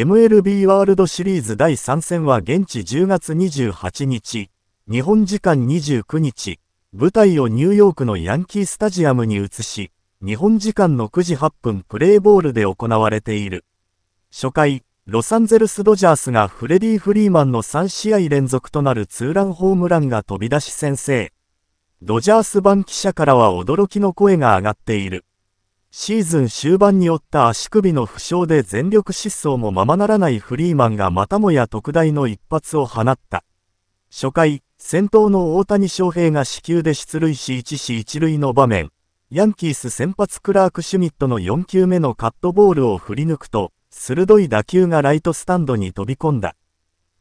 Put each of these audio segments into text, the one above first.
MLB ワールドシリーズ第3戦は現地10月28日、日本時間29日、舞台をニューヨークのヤンキースタジアムに移し、日本時間の9時8分プレーボールで行われている。初回、ロサンゼルス・ドジャースがフレディ・フリーマンの3試合連続となるツーランホームランが飛び出し先制。ドジャース版記者からは驚きの声が上がっている。シーズン終盤に負った足首の負傷で全力疾走もままならないフリーマンがまたもや特大の一発を放った。初回、先頭の大谷翔平が死球で出塁し1死一塁の場面、ヤンキース先発クラーク・シュミットの4球目のカットボールを振り抜くと、鋭い打球がライトスタンドに飛び込んだ。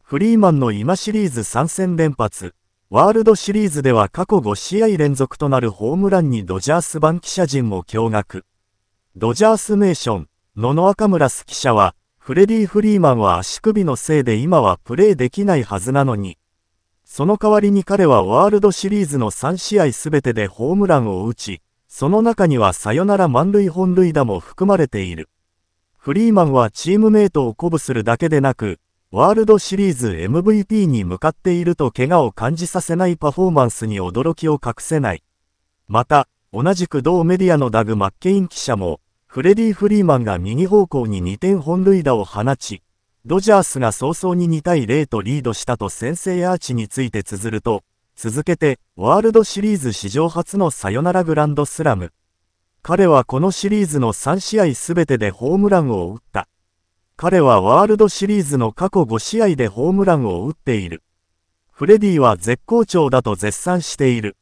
フリーマンの今シリーズ3戦連発、ワールドシリーズでは過去5試合連続となるホームランにドジャース版記者陣も驚愕。ドジャースネーション、野々赤村記者は、フレディ・フリーマンは足首のせいで今はプレーできないはずなのに、その代わりに彼はワールドシリーズの3試合すべてでホームランを打ち、その中にはサヨナラ満塁本塁打も含まれている。フリーマンはチームメイトを鼓舞するだけでなく、ワールドシリーズ MVP に向かっていると怪我を感じさせないパフォーマンスに驚きを隠せない。また、同じく同メディアのダグ・マッケイン記者も、フレディ・フリーマンが右方向に2点本塁打を放ち、ドジャースが早々に2対0とリードしたと先制アーチについて綴ると、続けてワールドシリーズ史上初のサヨナラグランドスラム。彼はこのシリーズの3試合すべてでホームランを打った。彼はワールドシリーズの過去5試合でホームランを打っている。フレディは絶好調だと絶賛している。